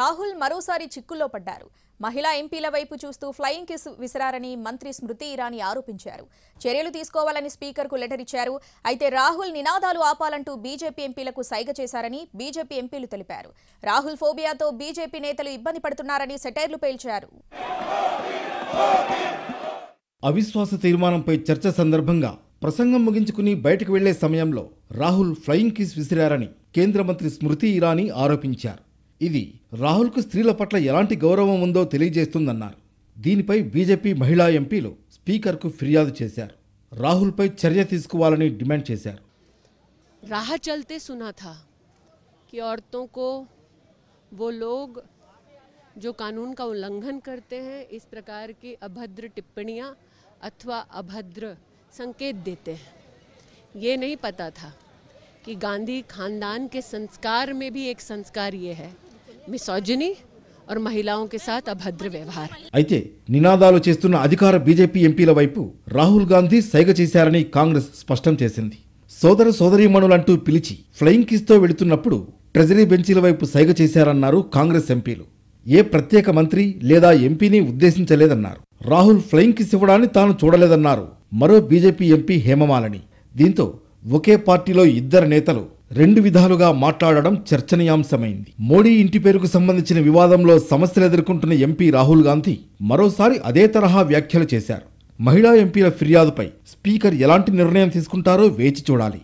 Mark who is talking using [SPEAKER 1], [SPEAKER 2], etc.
[SPEAKER 1] రాహుల్ మరోసారి చిక్కుల్లో పడ్డారు మహిళా ఎంపీల వైపు చూస్తూ ఫ్లయింగ్ కిస్ విసిరారని మంత్రి స్మృతి ఇరానీ ఆరోపించారు చర్యలు తీసుకోవాలని స్పీకర్కు లెటర్ ఇచ్చారు అయితే రాహుల్ నినాదాలు ఆపాలంటూ బీజేపీ ఎంపీలకు సైగ చేశారని బీజేపీ ఎంపీలు తెలిపారు రాహుల్ ఫోబియాతో బీజేపీ నేతలు ఇబ్బంది పడుతున్నారని సెటైర్లు పేల్చారు
[SPEAKER 2] అవిశ్వాస తీర్మానంపై చర్చ సందర్భంగా ప్రసంగం ముగించుకుని బయటకు వెళ్లే సమయంలో రాహుల్ ఫ్లయింగ్ కిస్ విసిరారని కేంద్ర మంత్రి స్మృతి ఇరానీ ఆరోపించారు ఇది राहुल को स्त्री पट एला गौरव दीन पै బీజేపీ महिला ఎంపీలు స్పీకర్కు ఫిర్యాదు చేశారు రాహుల్పై చర్య
[SPEAKER 3] राह चलते सुना था कि औरतों को वो लोग जो कानून का उल्लंघन करते हैं इस प्रकार की अभद्र टिप्पणियां अथवा अभद्र संकेत देते हैं ये नहीं पता था कि गांधी खानदान के संस्कार में भी एक संस्कार ये है మిసాజిని ఆర్ అభద్ర వ్యవహార్
[SPEAKER 2] అయితే నినాదాలు చేస్తున్న అధికార బీజేపీ ఎంపీల వైపు రాహుల్ గాంధీ సైగ చేశారని కాంగ్రెస్ స్పష్టం చేసింది సోదర సోదరీమణులంటూ పిలిచి ఫ్లయింగ్ కిస్తో వెళుతున్నప్పుడు ట్రెజరీ బెంచీల వైపు సైగ చేశారన్నారు కాంగ్రెస్ ఎంపీలు ఏ ప్రత్యేక మంత్రి లేదా ఎంపీని ఉద్దేశించలేదన్నారు రాహుల్ ఫ్లయింగ్ కిస్ ఇవ్వడాన్ని తాను చూడలేదన్నారు మరో బీజేపీ ఎంపీ హేమమాలని దీంతో ఒకే పార్టీలో ఇద్దరు నేతలు రెండు విధాలుగా మాట్లాడడం చర్చనీయాంశమైంది మోడీ ఇంటి పేరుకు సంబంధించిన వివాదంలో సమస్యలు ఎదుర్కొంటున్న ఎంపీ రాహుల్ గాంధీ మరోసారి అదే తరహా వ్యాఖ్యలు చేశారు మహిళా ఎంపీల ఫిర్యాదుపై స్పీకర్ ఎలాంటి నిర్ణయం తీసుకుంటారో వేచి చూడాలి